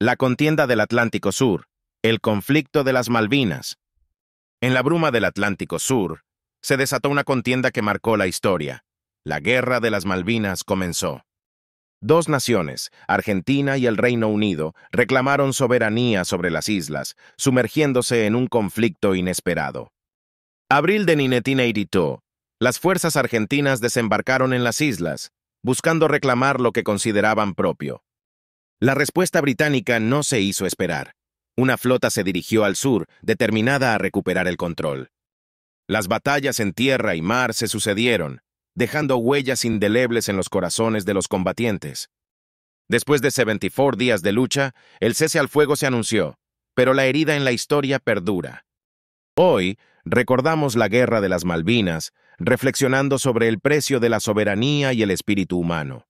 la contienda del Atlántico Sur, el conflicto de las Malvinas. En la bruma del Atlántico Sur, se desató una contienda que marcó la historia. La Guerra de las Malvinas comenzó. Dos naciones, Argentina y el Reino Unido, reclamaron soberanía sobre las islas, sumergiéndose en un conflicto inesperado. Abril de 1982, las fuerzas argentinas desembarcaron en las islas, buscando reclamar lo que consideraban propio. La respuesta británica no se hizo esperar. Una flota se dirigió al sur, determinada a recuperar el control. Las batallas en tierra y mar se sucedieron, dejando huellas indelebles en los corazones de los combatientes. Después de 74 días de lucha, el cese al fuego se anunció, pero la herida en la historia perdura. Hoy recordamos la Guerra de las Malvinas, reflexionando sobre el precio de la soberanía y el espíritu humano.